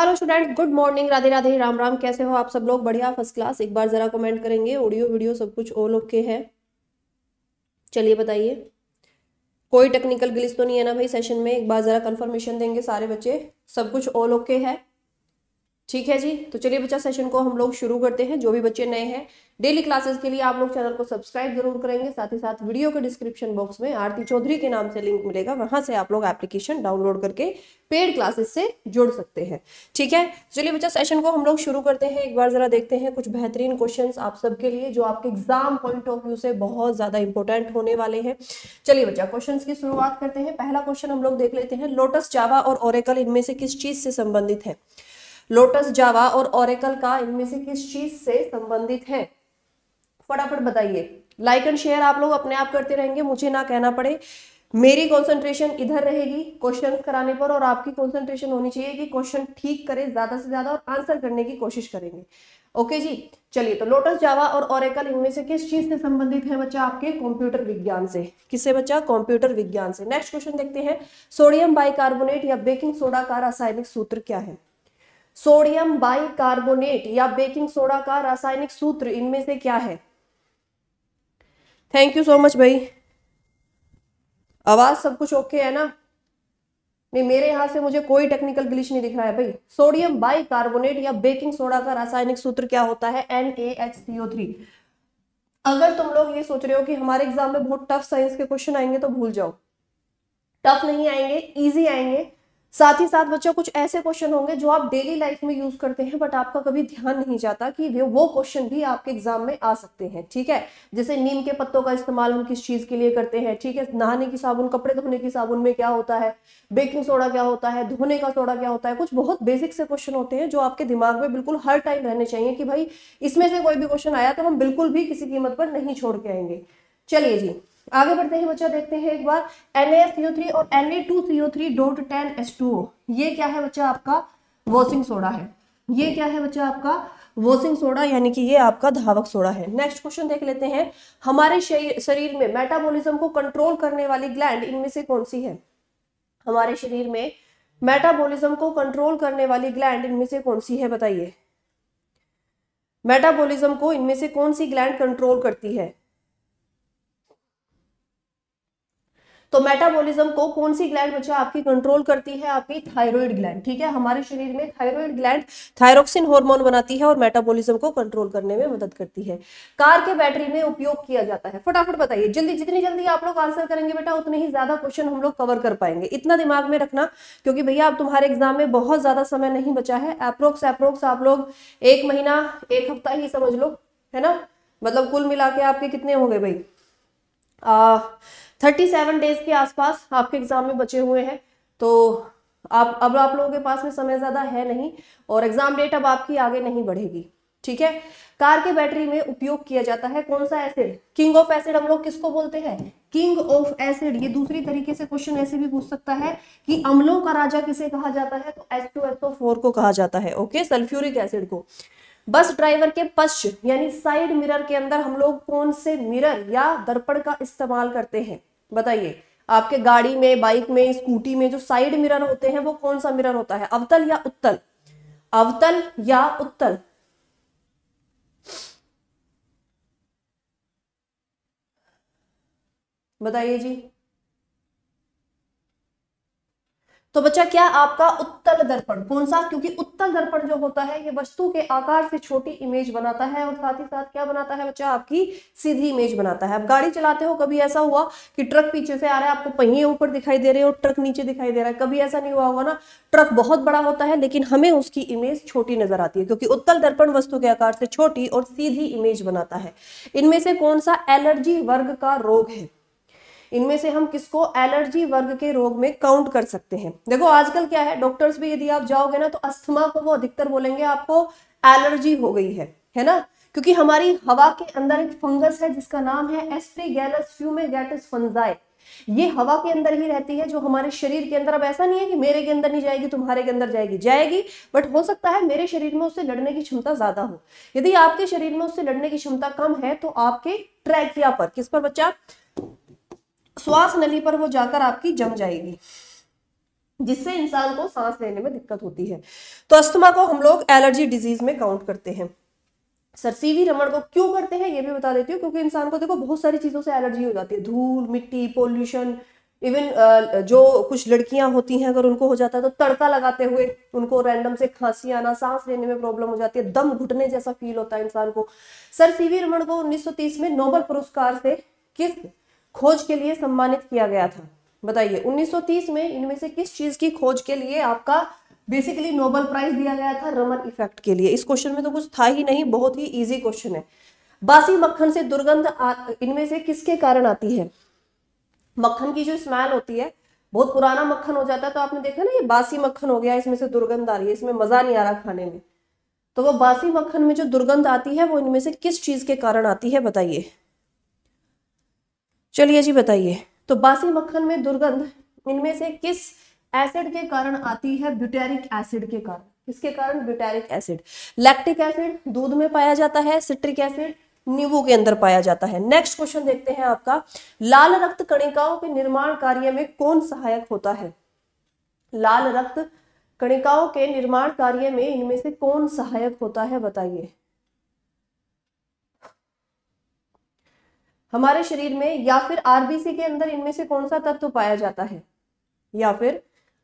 Hello student good morning Radhe Radhe Ram Ram कैसे हो आप सब लोग बढ़िया फर्स्ट क्लास एक बार जरा कमेंट करेंगे ऑडियो वीडियो सब कुछ ऑल ओके है चलिए बताइए कोई टेक्निकल ग्लिच तो नहीं है ना भाई सेशन में एक बार जरा कंफर्मेशन देंगे सारे बच्चे सब कुछ ऑल ओके है ठीक है जी तो चलिए बच्चा सेशन को हम लोग शुरू करते हैं जो भी बच्चे नए हैं डेली क्लासेस के लिए आप लोग चैनल को सब्सक्राइब जरूर करेंगे साथ ही साथ वीडियो के डिस्क्रिप्शन बॉक्स में आरती चौधरी के नाम से लिंक मिलेगा वहां से आप लोग एप्लीकेशन डाउनलोड करके पेड क्लासेस से जुड़ सकते हैं ठीक है तो चलिए बच्चा सेशन को हम लोग शुरू करते हैं एक बार जरा देखते हैं कुछ बेहतरीन क्वेश्चन आप सबके लिए जो आपके एग्जाम पॉइंट ऑफ व्यू से बहुत ज्यादा इंपॉर्टेंट होने वाले हैं चलिए बच्चा क्वेश्चन की शुरुआत करते हैं पहला क्वेश्चन हम लोग देख लेते हैं लोटस जावा और ओरेकल इनमें से किस चीज से संबंधित है लोटस जावा और ओरेकल का इनमें से किस चीज से संबंधित है फटाफट बताइए लाइक एंड शेयर आप लोग अपने आप करते रहेंगे मुझे ना कहना पड़े मेरी कंसंट्रेशन इधर रहेगी क्वेश्चन कराने पर और आपकी कंसंट्रेशन होनी चाहिए कि क्वेश्चन ठीक करें ज्यादा से ज्यादा और आंसर करने की कोशिश करेंगे ओके जी चलिए तो लोटस जावा और ओरेकल इनमें से किस चीज से संबंधित है बच्चा आपके कंप्यूटर विज्ञान से किससे बच्चा कंप्यूटर विज्ञान से नेक्स्ट क्वेश्चन देखते हैं सोडियम बाइकार्बोनेट या बेकिंग सोडा का रासायनिक सूत्र क्या है सोडियम बाइकार्बोनेट या बेकिंग सोडा का रासायनिक सूत्र इनमें से क्या है थैंक यू सो मच भाई आवाज सब कुछ ओके है ना नहीं मेरे यहां से मुझे कोई टेक्निकल ग्लिच नहीं दिख रहा है भाई सोडियम बाइकार्बोनेट या बेकिंग सोडा का रासायनिक सूत्र क्या होता है N A H C O three अगर तुम लोग ये सोच रहे हो कि हमारे एग्जाम में बहुत टफ साइंस के क्वेश्चन आएंगे तो भूल जाओ टफ नहीं आएंगे इजी आएंगे साथ ही साथ बच्चों कुछ ऐसे क्वेश्चन होंगे जो आप डेली लाइफ में यूज करते हैं बट आपका कभी ध्यान नहीं जाता कि वे वो क्वेश्चन भी आपके एग्जाम में आ सकते हैं ठीक है जैसे नीम के पत्तों का इस्तेमाल हम किस चीज के लिए करते हैं ठीक है नहाने की साबुन कपड़े धोने की साबुन में क्या होता है बेकिंग सोडा क्या होता है धोने का सोडा क्या होता है कुछ बहुत बेसिक से क्वेश्चन होते हैं जो आपके दिमाग में बिल्कुल हर टाइम रहने चाहिए कि भाई इसमें से कोई भी क्वेश्चन आया तो हम बिल्कुल भी किसी कीमत पर नहीं छोड़ के आएंगे चलिए जी आगे बढ़ते हैं बच्चा देखते हैं एक बार एन और एन डोट टेन एस ये क्या है बच्चा आपका वॉशिंग सोडा है ये क्या है बच्चा आपका वॉशिंग सोडा यानी कि ये आपका धावक सोडा है नेक्स्ट क्वेश्चन देख लेते हैं हमारे शरीर में मेटाबॉलिज्म को कंट्रोल करने वाली ग्लैंड इनमें से कौन सी है हमारे शरीर में मेटाबॉलिज्म को कंट्रोल करने वाली ग्लैंड इनमें से कौन सी है बताइए मेटाबॉलिज्म को इनमें से कौन सी ग्लैंड कंट्रोल करती है तो मेटाबॉलिज्म को कौन सी ग्लैंड बच्चा आपकी कंट्रोल करती है आपकी थायराइड ग्लैंड ठीक है हमारे शरीर में थायराइड ग्लैंड थायरोक्सिन हार्मोन बनाती है और मेटाबॉलिज्म को कंट्रोल करने में मदद करती है कार के बैटरी में उपयोग किया जाता है फटाफट बताइए जल्दी जितनी जल्दी आप लोग आंसर करेंगे बेटा उतने ही ज्यादा क्वेश्चन हम लोग कवर कर पाएंगे इतना दिमाग में रखना क्योंकि भैया आप तुम्हारे एग्जाम में बहुत ज्यादा समय नहीं बचा है अप्रोक्स अप्रोक्स आप लोग एक महीना एक हफ्ता ही समझ लो है ना मतलब कुल मिला के आपके कितने हो गए भाई थर्टी सेवन डेज के आसपास आपके एग्जाम में बचे हुए हैं तो आप अब आप लोगों के पास में समय ज़्यादा है नहीं और एग्जाम डेट अब आपकी आगे नहीं बढ़ेगी ठीक है कार के बैटरी में उपयोग किया जाता है कौन सा एसिड किंग ऑफ एसिड हम लोग किसको बोलते हैं किंग ऑफ एसिड ये दूसरी तरीके से क्वेश्चन ऐसे भी पूछ सकता है कि अम्लों का राजा किसे कहा जाता है तो एस टू एसओ फोर को कहा जाता है ओके सल्फ्यूरिक एसिड को बस ड्राइवर के पश्च यानी साइड मिरर के अंदर हम लोग कौन से मिरर या दर्पण का इस्तेमाल करते हैं बताइए आपके गाड़ी में बाइक में स्कूटी में जो साइड मिरर होते हैं वो कौन सा मिरर होता है अवतल या उत्तल अवतल या उत्तल बताइए जी तो बच्चा क्या आपका उत्तल दर्पण कौन सा क्योंकि उत्तल दर्पण जो होता है ये वस्तु के आकार से छोटी इमेज बनाता है और साथ ही साथ क्या बनाता है बच्चा आपकी सीधी इमेज बनाता है अब गाड़ी चलाते हो कभी ऐसा हुआ कि ट्रक पीछे से आ रहा है आपको पहिए ऊपर दिखाई दे रहे हैं और ट्रक नीचे दिखाई दे रहा है कभी ऐसा नहीं हुआ होगा ना ट्रक बहुत बड़ा होता है लेकिन हमें उसकी इमेज छोटी नजर आती है क्योंकि उत्तल दर्पण वस्तु के आकार से छोटी और सीधी इमेज बनाता है इनमें से कौन सा एलर्जी वर्ग का रोग है इनमें से हम किसको एलर्जी वर्ग के रोग में काउंट कर सकते हैं देखो आजकल क्या है डॉक्टर्स भी यदि आप जाओगे ना तो अस्थमा को वो अधिकतर बोलेंगे आपको एलर्जी हो गई है है ना क्योंकि हमारी हवा के अंदर एक फंगस है जिसका नाम है एस्ट्रीगैलस फ्यूमेगैटिस फंजाई ये हवा के अंदर ही रहती है जो हमारे शरीर के अंदर अब ऐसा नहीं है कि मेरे के अंदर नहीं जाएगी तुम्हारे के अंदर जाएगी जाएगी बट हो सकता है मेरे शरीर में उससे लड़ने की क्षमता ज्यादा हो यदि आपके शरीर में उससे लड़ने की क्षमता कम है तो आपके ट्रैकिया पर किस पर बच्चा श्वास नली पर वो जाकर आपकी जम जाएगी जिससे इंसान को सांस लेने में दिक्कत होती है तो अस्थमा को हम लोग एलर्जी डिजीज में काउंट करते हैं सर सीवी रमण को क्यों करते हैं ये भी बता देती हूँ क्योंकि इंसान को देखो बहुत सारी चीज़ों से एलर्जी हो जाती है धूल मिट्टी पोल्यूशन इवन जो कुछ लड़कियां होती हैं अगर उनको हो जाता है तो तड़का लगाते हुए उनको रैंडम से खांसी आना सांस लेने में प्रॉब्लम हो जाती है दम घुटने जैसा फील होता है इंसान को सर सीवी रमण को 1930 में नोबल पुरस्कार से किस खोज के लिए सम्मानित किया गया था बताइए 1930 में इनमें से किस चीज की खोज के लिए आपका बेसिकली नोबल प्राइज दिया गया था रमन इफेक्ट के लिए इस क्वेश्चन में तो कुछ था ही नहीं बहुत ही इजी क्वेश्चन है बासी मक्खन से दुर्गंध इनमें से किसके कारण आती है मक्खन की जो स्मेल होती है बहुत पुराना मक्खन हो जाता है तो आपने देखा ना ये बासी मक्खन हो गया इसमें से दुर्गंध आ रही है इसमें मजा नहीं आ रहा खाने में तो वो बासी मक्खन में जो दुर्गंध आती है वो इनमें से किस चीज के कारण आती है बताइए चलिए जी बताइए तो बासी मक्खन में दुर्गंध इनमें से किस एसिड के कारण आती है ब्यूटेरिक एसिड के कारण किसके कारण ब्यूटेरिक एसिड लैक्टिक एसिड दूध में पाया जाता है सिट्रिक एसिड नींबू के अंदर पाया जाता है नेक्स्ट क्वेश्चन देखते हैं आपका लाल रक्त कणिकाओं के निर्माण कार्य में कौन सहायक होता है लाल रक्त कणिकाओं के निर्माण कार्य में इनमें से कौन सहायक होता है बताइए हमारे शरीर में या फिर आरबीसी के अंदर इनमें से कौन सा तत्व पाया जाता है या फिर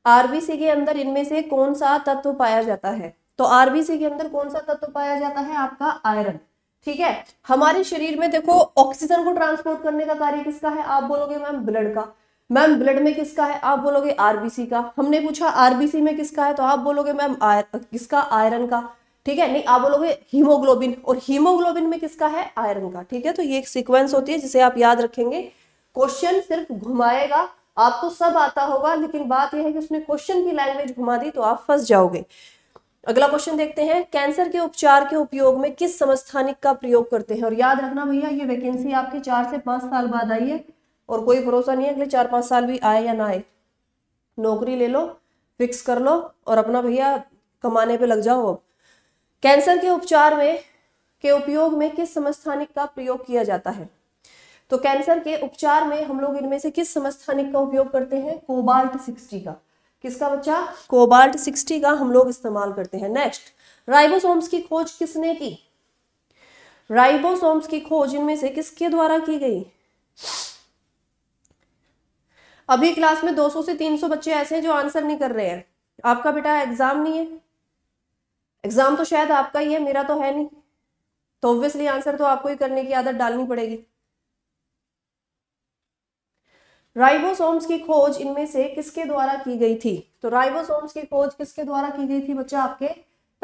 आरबीसी के अंदर इनमें से कौन सा तत्व पाया जाता है तो आरबीसी के अंदर कौन सा तत्व पाया जाता है आपका आयरन ठीक है हमारे शरीर में देखो ऑक्सीजन को ट्रांसपोर्ट करने का कार्य किसका है आप बोलोगे मैम ब्लड का मैम ब्लड में किसका है आप बोलोगे आरबीसी का हमने पूछा आरबीसी में किसका है तो आप बोलोगे मैम किसका आयरन का ठीक है नहीं आप बोलोगे हीमोग्लोबिन और हीमोग्लोबिन में किसका है आयरन का ठीक है तो ये एक सीक्वेंस होती है जिसे आप याद रखेंगे क्वेश्चन सिर्फ घुमाएगा आपको सब आता होगा लेकिन बात यह है कि उसने क्वेश्चन की लैंग्वेज घुमा दी तो आप फंस जाओगे अगला क्वेश्चन देखते हैं कैंसर के उपचार के उपयोग में किस समस्थानिक का प्रयोग करते हैं और याद रखना भैया ये वैकेंसी आपके चार से पांच साल बाद आई है और कोई भरोसा नहीं है अगले चार पांच साल भी आए या ना आए नौकरी ले लो फिक्स कर लो और अपना भैया कमाने पे लग जाओ अब कैंसर के उपचार में के उपयोग में किस समस्थानिक का प्रयोग किया जाता है तो कैंसर के उपचार में हम लोग इनमें से किस समस्थानिक का उपयोग करते हैं कोबाल्ट सिक्सटी का किसका बच्चा कोबाल्ट सिक्सटी का हम लोग इस्तेमाल करते हैं नेक्स्ट राइबोसोम्स की खोज किसने की राइबोसोम्स की खोज इनमें से किसके द्वारा की गई अभी क्लास में 200 से 300 बच्चे ऐसे हैं जो आंसर नहीं कर रहे हैं आपका बेटा एग्जाम नहीं है एग्जाम तो शायद आपका ही है मेरा तो है नहीं तो ऑब्वियसली आंसर तो आपको ही करने की आदत डालनी पड़ेगी राइबोसोम्स की खोज इनमें से किसके द्वारा की गई थी तो राइबोसोम्स की खोज किसके द्वारा की गई थी बच्चा आपके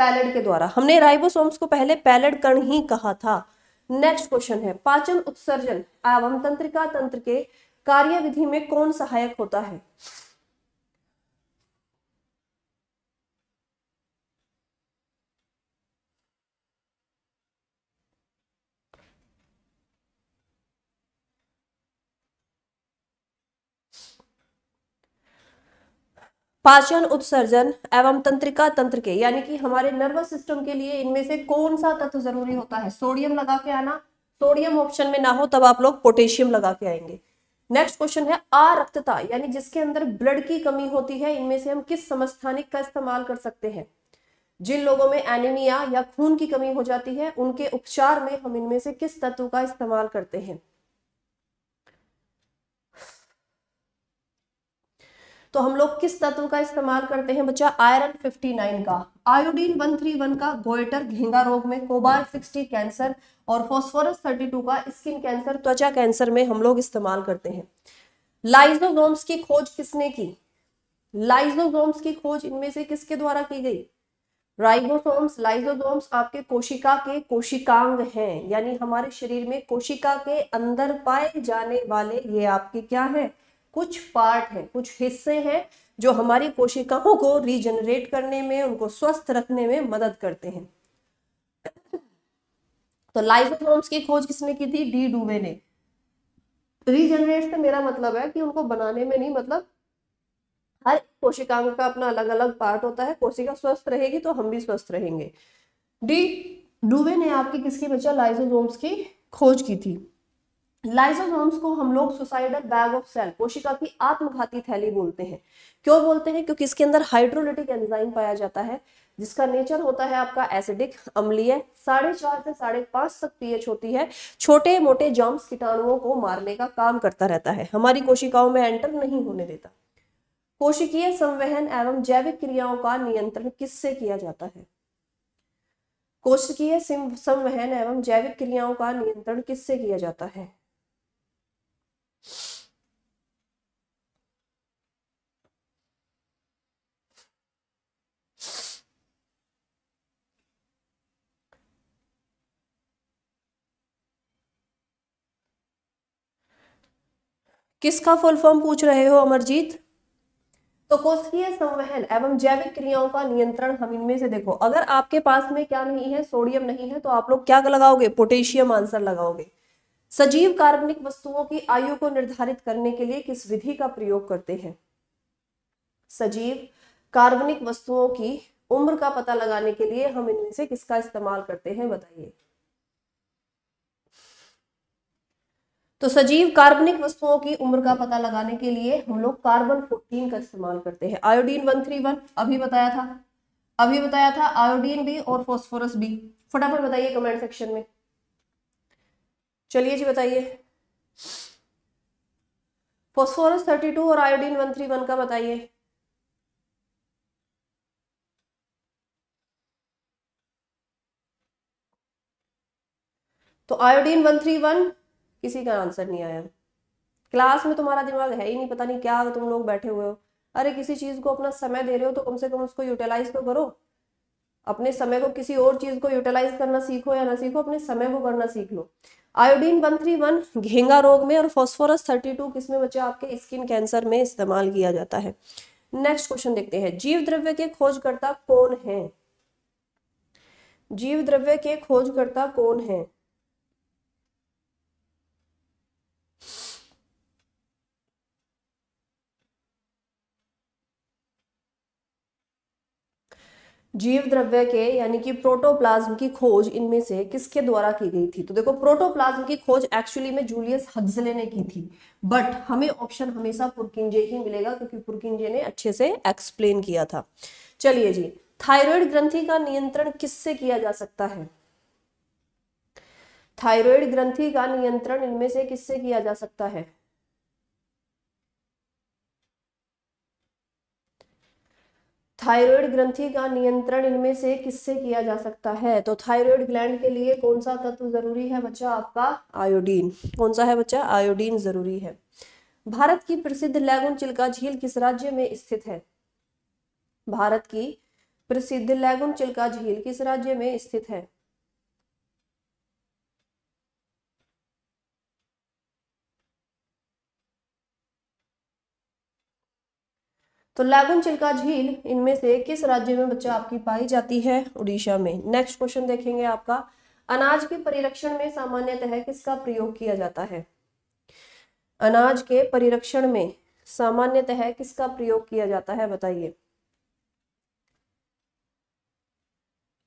पैलेड के द्वारा हमने राइबोसोम्स को पहले पैलेड कर्ण ही कहा था नेक्स्ट क्वेश्चन है पाचन उत्सर्जन एवं तंत्रिका तंत्र के कार्य विधि में कौन सहायक होता है पाचन उत्सर्जन एवं तंत्रिका तंत्र के यानी कि हमारे नर्वस सिस्टम के लिए इनमें से कौन सा तत्व जरूरी होता है सोडियम लगा के आना सोडियम ऑप्शन में ना हो तब आप लोग पोटेशियम लगा के आएंगे नेक्स्ट क्वेश्चन है आरक्तता यानी जिसके अंदर ब्लड की कमी होती है इनमें से हम किस समस्थानिक का इस्तेमाल कर सकते हैं जिन लोगों में एनीमिया या खून की कमी हो जाती है उनके उपचार में हम इनमें से किस तत्व का इस्तेमाल करते हैं तो हम लोग किस तत्व का इस्तेमाल करते हैं बच्चा आयरन 59 का आयोडीन 131 का गोएटर घेंगा रोग में कोबाल 60 कैंसर और फॉस्फोरस 32 का स्किन कैंसर त्वचा कैंसर में हम लोग इस्तेमाल करते हैं लाइजोजोम्स की खोज किसने की लाइजोजोम्स की खोज इनमें से किसके द्वारा की गई राइबोसोम्स लाइजोजोम्स आपके कोशिका के कोशिकांग हैं यानी हमारे शरीर में कोशिका के अंदर पाए जाने वाले ये आपके क्या है कुछ पार्ट है कुछ हिस्से हैं जो हमारी कोशिकाओं को रीजनरेट करने में उनको स्वस्थ रखने में मदद करते हैं तो लाइसोथर्म्स की खोज किसने की थी डी डूबे ने रीजनरेट से तो मेरा मतलब है कि उनको बनाने में नहीं मतलब हर कोशिकांग का अपना अलग अलग पार्ट होता है कोशिका स्वस्थ रहेगी तो हम भी स्वस्थ रहेंगे डी डूबे ने आपकी किसकी बच्चा लाइजोजोम्स की खोज की थी लाइसोसोम्स को हम लोग सुसाइडल बैग ऑफ सेल कोशिका की आत्मघाती थैली बोलते हैं क्यों बोलते हैं क्योंकि इसके अंदर हाइड्रोलिटिक एंजाइम पाया जाता है जिसका नेचर होता है आपका एसिडिक अम्लीय साढ़े चार से साढ़े पांच तक पीएच होती है छोटे मोटे जॉम्स कीटाणुओं को मारने का काम करता रहता है हमारी कोशिकाओं में एंटर नहीं होने देता कोशिकीय संवहन एवं जैविक क्रियाओं का नियंत्रण किससे किया जाता है कोशिकीय संवहन एवं जैविक क्रियाओं का नियंत्रण किससे किया जाता है किसका फुल फॉर्म पूछ रहे हो अमरजीत तो कोशिकीय संवहन एवं जैविक क्रियाओं का नियंत्रण हम इनमें से देखो अगर आपके पास में क्या नहीं है सोडियम नहीं है तो आप लोग क्या लगाओगे पोटेशियम आंसर लगाओगे सजीव कार्बनिक वस्तुओं की आयु को निर्धारित करने के लिए किस विधि का प्रयोग करते हैं सजीव कार्बनिक वस्तुओं की उम्र का पता लगाने के लिए हम इनमें से किसका इस्तेमाल करते हैं बताइए तो सजीव कार्बनिक वस्तुओं की उम्र का पता लगाने के लिए हम लोग कार्बन फोर्टीन का इस्तेमाल करते हैं आयोडीन वन थ्री वन अभी बताया था अभी बताया था आयोडीन भी और फॉस्फोरस भी फटाफट बताइए कमेंट सेक्शन में चलिए जी बताइए फॉस्फोरस थर्टी टू और आयोडीन वन थ्री वन का बताइए तो आयोडीन वन थ्री वन किसी का आंसर नहीं आया क्लास में तुम्हारा दिमाग है ही नहीं पता नहीं क्या तुम लोग बैठे हुए हो अरे किसी चीज को अपना समय दे रहे हो तो कम से कम उसको यूटिलाइज तो करो अपने समय को किसी और चीज को यूटिलाइज करना सीखो या ना सीखो अपने समय को करना सीख लो आयोडीन वन थ्री वन घेंगा रोग में और फॉस्फोरस थर्टी टू किसमें बच्चे आपके स्किन कैंसर में इस्तेमाल किया जाता है नेक्स्ट क्वेश्चन देखते हैं जीव द्रव्य के खोजकर्ता कौन है जीव द्रव्य के खोजकर्ता कौन है जीव द्रव्य के यानी कि प्रोटोप्लाज्म की खोज इनमें से किसके द्वारा की गई थी तो देखो प्रोटोप्लाज्म की खोज एक्चुअली में जूलियस हग्जले ने की थी बट हमें ऑप्शन हमेशा पुरकिंजे ही मिलेगा क्योंकि पुरकिंजे ने अच्छे से एक्सप्लेन किया था चलिए जी थायराइड ग्रंथि का नियंत्रण किससे किया जा सकता है थायराइड ग्रंथि का नियंत्रण इनमें से किससे किया जा सकता है थायराइड ग्रंथि का नियंत्रण इनमें से किससे किया जा सकता है तो थायराइड ग्लैंड के लिए कौन सा तत्व जरूरी है बच्चा आपका आयोडीन कौन सा है बच्चा आयोडीन जरूरी है भारत की प्रसिद्ध लैगुन चिल्का झील किस राज्य में स्थित है भारत की प्रसिद्ध लैगुन चिल्का झील किस राज्य में स्थित है तो लागुन चिल्का झील इनमें से किस राज्य में बच्चा आपकी पाई जाती है उड़ीसा में नेक्स्ट क्वेश्चन देखेंगे आपका अनाज के परिरक्षण में सामान्यतः किसका प्रयोग किया जाता है अनाज के परिरक्षण में सामान्यतः किसका प्रयोग किया जाता है बताइए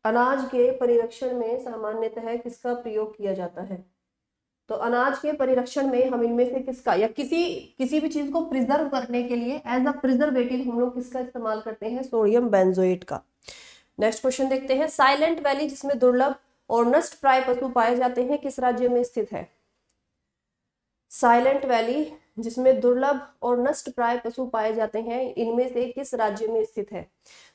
अनाज के परिरक्षण में सामान्यतः किसका प्रयोग किया जाता है तो अनाज के परिरक्षण में हम इनमें से किसका या किसी किसी भी चीज को प्रिजर्व करने के लिए एज अ प्रिजर्वेटिव हम लोग किसका इस्तेमाल करते हैं सोडियम बेंजोएट का नेक्स्ट क्वेश्चन देखते हैं साइलेंट वैली जिसमें दुर्लभ और नष्ट प्राय पशु पाए जाते हैं किस राज्य में स्थित है साइलेंट वैली जिसमें दुर्लभ और नष्ट प्राय पशु पाए जाते हैं इनमें से किस राज्य में स्थित है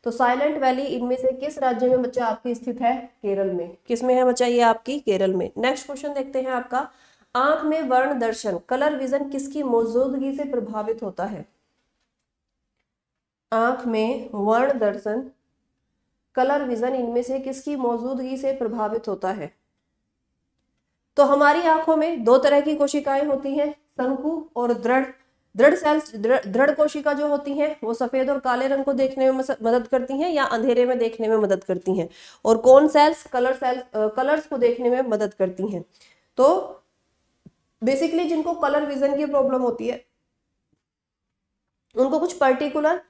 तो साइलेंट वैली इनमें से किस राज्य में बच्चा आपकी स्थित है केरल में किस में है बच्चा ये आपकी केरल में नेक्स्ट क्वेश्चन देखते हैं आपका आंख में वर्ण दर्शन कलर विजन किसकी मौजूदगी से प्रभावित होता है आंख में वर्ण दर्शन कलर विजन इनमें से किसकी मौजूदगी से प्रभावित होता है तो हमारी आंखों में दो तरह की कोशिकाएं होती हैं शंकु और दृढ़ दृढ़ सेल्स दृढ़ कोशिका जो होती हैं वो सफेद और काले रंग को देखने में मदद करती हैं या अंधेरे में देखने में मदद करती हैं और cone cells colour sales colours को देखने में मदद करती हैं तो बेसिकली जिनको कलर विजन की प्रॉब्लम होती है उनको कुछ पर्टिकुलर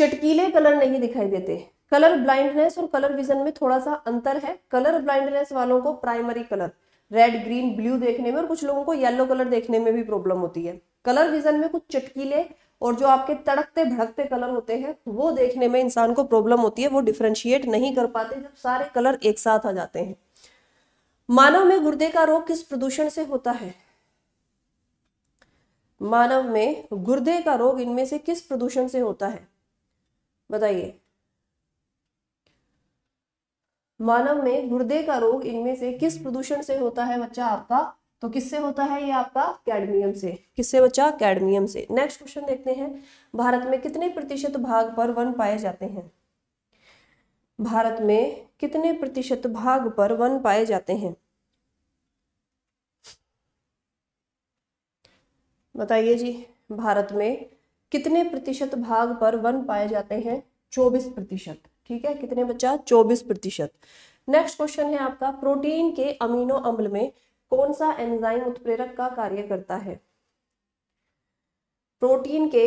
चटकीले कलर नहीं दिखाई देते कलर ब्लाइंडनेस और कलर विजन में थोड़ा सा अंतर है कलर ब्लाइंडनेस वालों को primary colour red green blue देखने में और कुछ लोगों को येलो कलर देखने में भी प्रॉब्लम होती है कलर विजन में कुछ चटकीले और जो आपके तड़कते भड़कते कलर होते हैं वो देखने में इंसान को प्रॉब्लम होती है वो डिफ्रेंशिएट नहीं कर पाते जब सारे कलर एक साथ आ जाते हैं मानव में गुर्दे का रोग किस प्रदूषण से होता है मानव में गुर्दे का रोग इनमें से किस प्रदूषण से होता है बताइए मानव में गुर्दे का रोग इनमें से किस हम्म। प्रदूषण से होता है बच्चा आपका तो किससे होता है ये आपका कैडमियम से किससे बच्चा कैडमियम से नेक्स्ट क्वेश्चन देखते हैं भारत में कितने प्रतिशत भाग पर वन पाए जाते हैं भारत में कितने प्रतिशत भाग पर वन पाए जाते हैं बताइए जी भारत में कितने प्रतिशत भाग पर वन पाए जाते हैं चौबीस प्रतिशत ठीक है कितने बच्चा चौबीस प्रतिशत नेक्स्ट क्वेश्चन है आपका प्रोटीन के अमीनो अम्ल में कौन सा एंजाइम उत्प्रेरक का कार्य करता है प्रोटीन के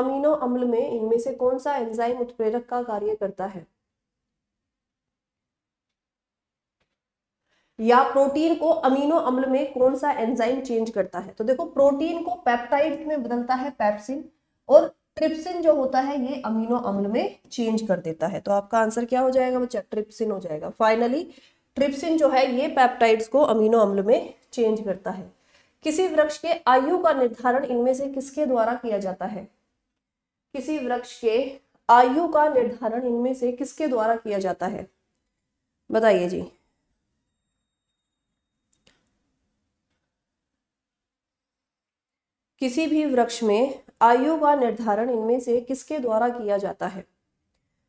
अमीनो अम्ल में इनमें से कौन सा एंजाइम उत्प्रेरक का कार्य करता है या प्रोटीन को अमीनो अम्ल में कौन सा एंजाइम चेंज करता है तो देखो प्रोटीन को पेप्टाइड में बदलता है पैप्सिन और ट्रिप्सिन जो होता है ये अमीनो अम्ल में चेंज कर देता है तो आपका आंसर क्या हो जाएगा बच्चा ट्रिप्सिन हो जाएगा फाइनली ट्रिप्सिन जो है ये पैप्टाइड्स को अमीनो अम्ल में चेंज करता है किसी वृक्ष के आयु का निर्धारण इनमें से किसके द्वारा किया जाता है किसी वृक्ष के आयु का निर्धारण इनमें से किसके द्वारा किया जाता है बताइए जी किसी भी वृक्ष में आयु का निर्धारण इनमें से किसके द्वारा किया जाता है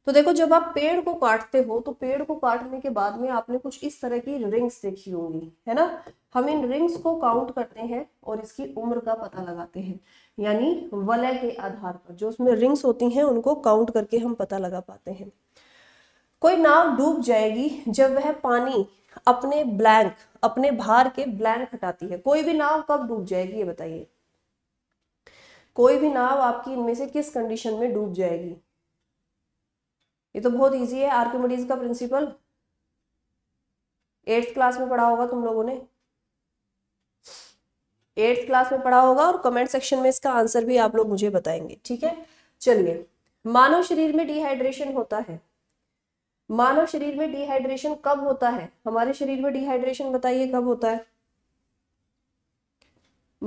तो देखो जब आप पेड़ को काटते हो तो पेड़ को काटने के बाद में आपने कुछ इस तरह की रिंग्स देखी होंगी है ना हम इन रिंग्स को काउंट करते हैं और इसकी उम्र का पता लगाते हैं यानी वलय के आधार पर जो उसमें रिंग्स होती हैं उनको काउंट करके हम पता लगा पाते हैं कोई नाव डूब जाएगी जब वह पानी अपने ब्लैंक अपने भार के ब्लैंक हटाती है कोई भी नाव कब डूब जाएगी ये बताइए कोई भी नाव आपकी इनमें से किस कंडीशन में डूब जाएगी ये तो बहुत ईजी है आर्किमिडीज का प्रिंसिपल एट्थ क्लास में पढ़ा होगा तुम लोगों ने एट्थ क्लास में पढ़ा होगा और कमेंट सेक्शन में इसका आंसर भी आप लोग मुझे बताएंगे ठीक है चलिए मानव शरीर में डिहाइड्रेशन होता है मानव शरीर में डिहाइड्रेशन कब होता है हमारे शरीर में डिहाइड्रेशन बताइए कब होता है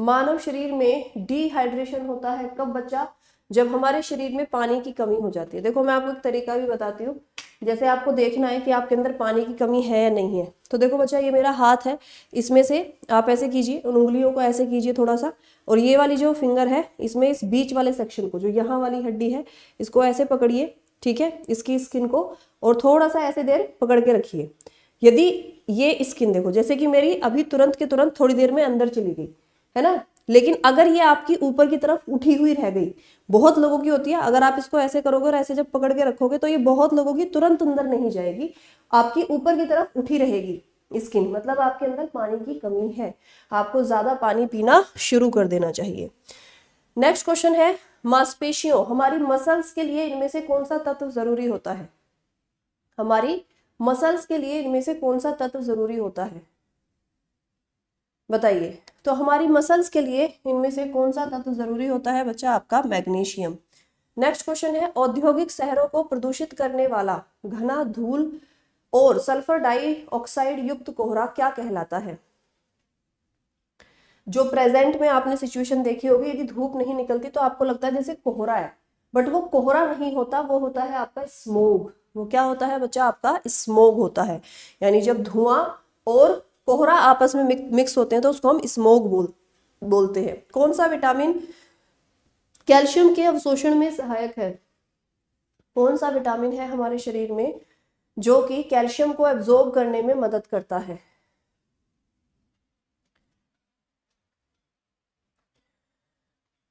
मानव शरीर में डिहाइड्रेशन होता है कब बच्चा जब हमारे शरीर में पानी की कमी हो जाती है देखो मैं आपको एक तरीका भी बताती हूँ जैसे आपको देखना है कि आपके अंदर पानी की कमी है या नहीं है तो देखो बच्चा ये मेरा हाथ है इसमें से आप ऐसे कीजिए उन उंगलियों को ऐसे कीजिए थोड़ा सा और ये वाली जो फिंगर है इसमें इस बीच वाले सेक्शन को जो यहाँ वाली हड्डी है इसको ऐसे पकड़िए ठीक है इसकी स्किन को और थोड़ा सा ऐसे देर पकड़ के रखिए यदि ये स्किन देखो जैसे कि मेरी अभी तुरंत के तुरंत थोड़ी देर में अंदर चली गई है ना लेकिन अगर ये आपकी ऊपर की तरफ उठी हुई रह गई बहुत लोगों की होती है अगर आप इसको ऐसे करोगे और ऐसे जब पकड़ के रखोगे तो ये बहुत लोगों की तुरंत अंदर नहीं जाएगी आपकी ऊपर की तरफ उठी रहेगी स्किन मतलब आपके अंदर पानी की कमी है आपको ज़्यादा पानी पीना शुरू कर देना चाहिए नेक्स्ट क्वेश्चन है मांसपेशियों हमारी मसल्स के लिए इनमें से कौन सा तत्व ज़रूरी होता है हमारी मसल्स के लिए इनमें से कौन सा तत्व ज़रूरी होता है बताइए तो हमारी मसल्स के लिए इनमें से कौन सा तत्व तो जरूरी होता है बच्चा आपका मैग्नीशियम नेक्स्ट क्वेश्चन है औद्योगिक शहरों को प्रदूषित करने वाला घना धूल और सल्फर डाइऑक्साइड युक्त कोहरा क्या कहलाता है जो प्रेजेंट में आपने सिचुएशन देखी होगी यदि धूप नहीं निकलती तो आपको लगता है जैसे कोहरा है बट वो कोहरा नहीं होता वो होता है आपका स्मोग वो क्या होता है बच्चा आपका स्मोग होता है यानी जब धुआं और कोहरा आपस में मिक्स होते हैं तो उसको हम स्मोक बोल बोलते हैं कौन सा विटामिन कैल्शियम के अवशोषण में सहायक है कौन सा विटामिन है हमारे शरीर में जो कि कैल्शियम को एब्जॉर्ब करने में मदद करता है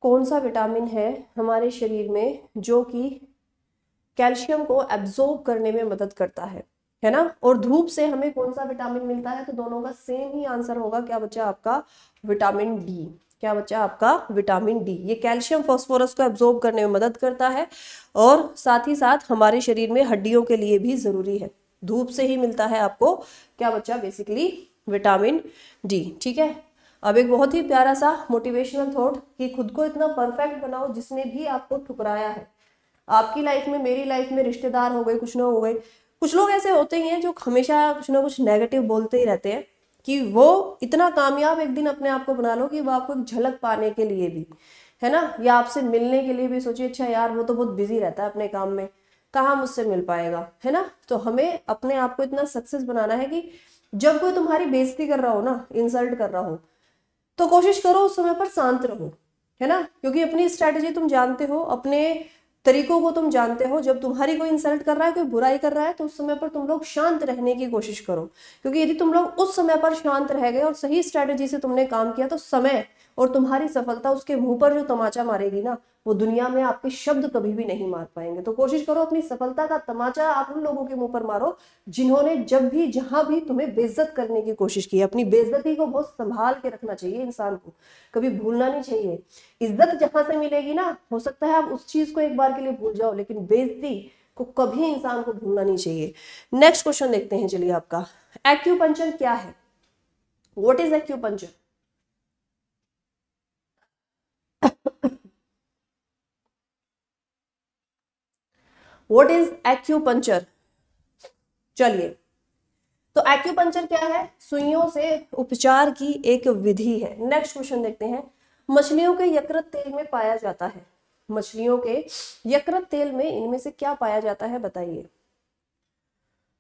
कौन सा विटामिन है हमारे शरीर में जो कि कैल्शियम को एब्जॉर्ब करने में मदद करता है है ना और धूप से हमें कौन सा विटामिन मिलता है तो दोनों का सेम ही आंसर होगा क्या बच्चा आपका विटामिन डी क्या बच्चा आपका विटामिन डी ये कैल्शियम फास्फोरस को एब्जॉर्ब करने में मदद करता है और साथ ही साथ हमारे शरीर में हड्डियों के लिए भी ज़रूरी है धूप से ही मिलता है आपको क्या बच्चा बेसिकली विटामिन डी ठीक है अब एक बहुत ही प्यारा सा मोटिवेशनल थॉट कि खुद को इतना परफेक्ट बनाओ जिसने भी आपको ठुकराया है आपकी लाइफ में मेरी लाइफ में रिश्तेदार हो गए कुछ ना हो गए कुछ लोग ऐसे होते ही हैं जो हमेशा कुछ ना कुछ नेगेटिव बोलते ही रहते हैं कि वो इतना कामयाब एक दिन अपने आप को बना लो कि वो आपको झलक पाने के लिए भी है ना या आपसे मिलने के लिए भी सोचिए अच्छा यार वो तो बहुत बिजी रहता है अपने काम में कहाँ मुझसे मिल पाएगा है ना तो हमें अपने आप को इतना सक्सेस बनाना है कि जब कोई तुम्हारी बेइज्जती कर रहा हो ना इंसल्ट कर रहा हो तो कोशिश करो उस समय पर शांत रहो है ना क्योंकि अपनी स्ट्रैटेजी तुम जानते हो अपने तरीकों को तुम जानते हो जब तुम्हारी कोई इंसल्ट कर रहा है कोई बुराई कर रहा है तो उस समय पर तुम लोग शांत रहने की कोशिश करो क्योंकि यदि तुम लोग उस समय पर शांत रह गए और सही स्ट्रैटेजी से तुमने काम किया तो समय और तुम्हारी सफलता उसके मुंह पर जो तमाचा मारेगी ना वो दुनिया में आपके शब्द कभी भी नहीं मार पाएंगे तो कोशिश करो अपनी सफलता का तमाचा आप उन लोगों के मुंह पर मारो जिन्होंने जब भी जहां भी तुम्हें बेइज्जत करने की कोशिश की अपनी बेइज्जती को बहुत संभाल के रखना चाहिए इंसान को कभी भूलना नहीं चाहिए इज्जत जहां से मिलेगी ना हो सकता है आप उस चीज को एक बार के लिए भूल जाओ लेकिन बेइज्जती को कभी इंसान को भूलना नहीं चाहिए नेक्स्ट क्वेश्चन देखते हैं चलिए आपका एक्यूपंचर क्या है what is acupuncture what is acupuncture चलिए तो एक्यूपंचर क्या है सुइयों से उपचार की एक विधि है नेक्स्ट क्वेश्चन देखते हैं मछलियों के यकृत तेल में पाया जाता है मछलियों के यकृत तेल में इनमें से क्या पाया जाता है बताइए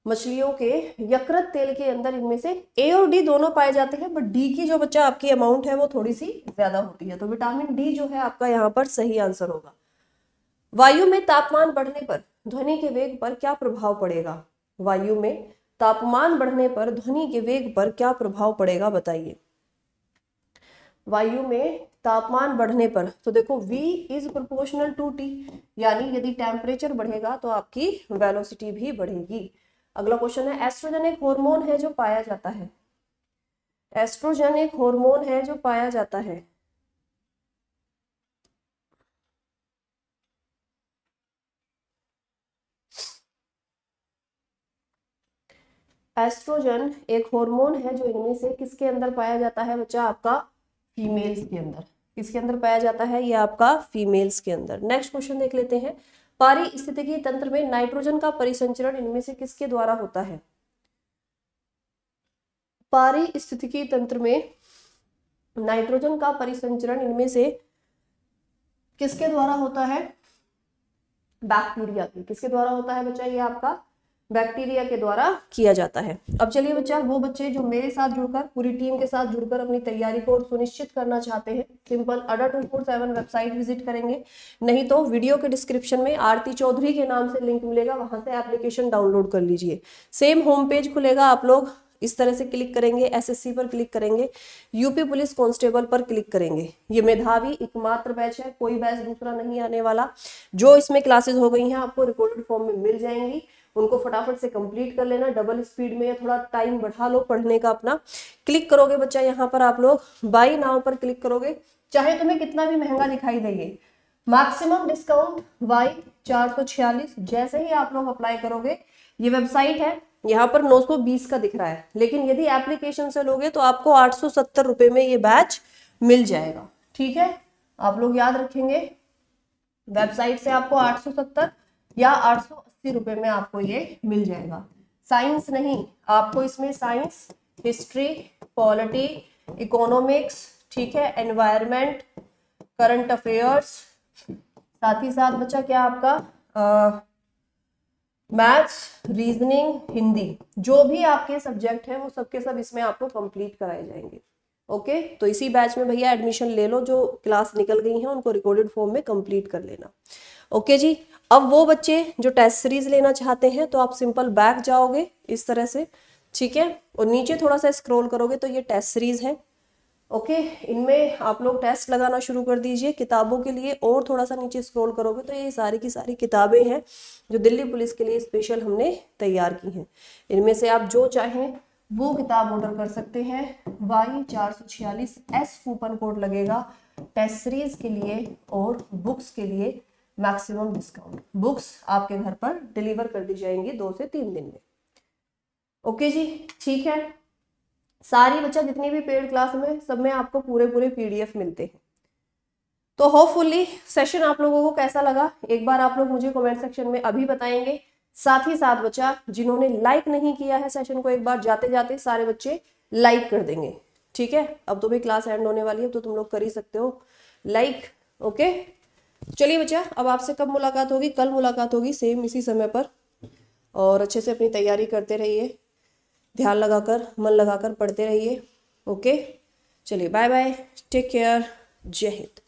मछलियों के यकृत तेल के अंदर इनमें से ए और डी दोनों पाए जाते हैं बट डी की जो बच्चा आपकी अमाउंट है वो थोड़ी सी ज्यादा होती है तो विटामिन डी जो है आपका यहाँ पर सही आंसर होगा वायु में तापमान बढ़ने पर ध्वनि के वेग पर क्या प्रभाव पड़ेगा वायु में तापमान बढ़ने पर ध्वनि के वेग पर क्या प्रभाव पड़ेगा बताइए वायु में तापमान बढ़ने पर तो देखो V is proportional to T यानी यदि टेम्परेचर बढ़ेगा तो आपकी वेलोसिटी भी बढ़ेगी अगला क्वेश्चन है एस्ट्रोजन एक हॉर्मोन है जो पाया जाता है एस्ट्रोजन एक हॉर्मोन है जो पाया जाता है एस्ट्रोजन एक हार्मोन है जो इनमें से किसके अंदर पाया जाता है बच्चा आपका फीमेल्स के अंदर किसके अंदर पाया जाता है ये आपका फीमेल्स के अंदर नेक्स्ट क्वेश्चन देख लेते हैं पारिस्थितिकी तंत्र में नाइट्रोजन का परिसंचरण इनमें से किसके द्वारा होता है पारिस्थितिकी तंत्र में नाइट्रोजन का परिसंचरण इनमें से किसके द्वारा होता है बैक्टीरिया के किसके द्वारा होता है बच्चा ये आपका बैक्टीरिया के द्वारा किया जाता है अब चलिए बच्चा वो बच्चे जो मेरे साथ जुड़कर पूरी टीम के साथ जुड़कर अपनी तैयारी को सुनिश्चित करना चाहते हैं simple Adda two four seven website visit करेंगे नहीं तो वीडियो के डिस्क्रिप्शन में आरती चौधरी के नाम से लिंक मिलेगा वहां से एप्लीकेशन डाउनलोड कर लीजिए सेम होम पेज खुलेगा आप लोग इस तरह से क्लिक करेंगे एसएससी पर क्लिक करेंगे यूपी पुलिस कांस्टेबल पर क्लिक करेंगे ये मेधावी एकमात्र बैच है कोई बैच दूसरा नहीं आने वाला जो इसमें क्लासेस हो गई हैं आपको रिकॉर्डेड फॉर्म में मिल जाएंगी उनको फटाफट से कंप्लीट कर लेना डबल स्पीड में या थोड़ा टाइम बढ़ा लो पढ़ने का अपना क्लिक करोगे बच्चा यहाँ पर आप लोग बाई नाव पर क्लिक करोगे चाहे तुम्हें कितना भी महंगा दिखाई देगी मैक्सिमम डिस्काउंट वाई चार जैसे ही आप लोग अप्लाई करोगे ये वेबसाइट है यहाँ पर 920 का दिख रहा है लेकिन यदि एप्लीकेशन से लोगे तो आपको आठ सौ में ये बैच मिल जाएगा ठीक है आप लोग याद रखेंगे वेबसाइट से आपको 870 या सौ अस्सी रुपए में आपको ये मिल जाएगा साइंस नहीं आपको इसमें साइंस हिस्ट्री पॉलिटी इकोनॉमिक्स ठीक है एनवायरमेंट करंट अफेयर्स साथ ही साथ बच्चा क्या आपका मैथ्स रीजनिंग हिंदी जो भी आपके सब्जेक्ट हैं वो सबके सब इसमें आपको कंप्लीट कराए जाएंगे ओके okay? तो इसी बैच में भैया एडमिशन ले लो जो क्लास निकल गई है उनको रिकॉर्डेड फॉर्म में कंप्लीट कर लेना ओके okay जी अब वो बच्चे जो टेस्ट सीरीज लेना चाहते हैं तो आप सिंपल बैक जाओगे इस तरह से ठीक है और नीचे थोड़ा सा स्क्रॉल करोगे तो ये टेस्ट सीरीज है ओके इनमें आप लोग टेस्ट लगाना शुरू कर दीजिए किताबों के लिए और थोड़ा सा नीचे स्क्रॉल करोगे तो ये सारी की सारी किताबें हैं जो दिल्ली पुलिस के लिए स्पेशल हमने तैयार की हैं इनमें से आप जो चाहें वो किताब ऑर्डर कर सकते हैं वाई चार सौ छियालीस एस कूपन कोड लगेगा टेस्ट सीरीज के लिए और बुक्स के लिए मैक्सिमम डिस्काउंट बुक्स आपके घर पर डिलीवर कर दी जाएंगी दो से तीन दिन में ओके जी ठीक है सारी बच्चा जितनी भी पेड क्लास में सब में आपको पूरे पूरे पीडीएफ मिलते हैं तो होपफुली सेशन आप लोगों को कैसा लगा एक बार आप लोग मुझे कमेंट सेक्शन में अभी बताएंगे साथ ही साथ बच्चा जिन्होंने लाइक नहीं किया है सेशन को एक बार जाते जाते सारे बच्चे लाइक कर देंगे ठीक है अब तो भी क्लास एंड होने वाली है तो तुम लोग कर ही सकते हो लाइक ओके चलिए बच्चा अब आपसे कब मुलाकात होगी कल मुलाकात होगी सेम इसी समय पर और अच्छे से अपनी तैयारी करते रहिए ध्यान लगाकर मन लगाकर पढ़ते रहिए ओके चलिए बाय बाय टेक केयर जय हिंद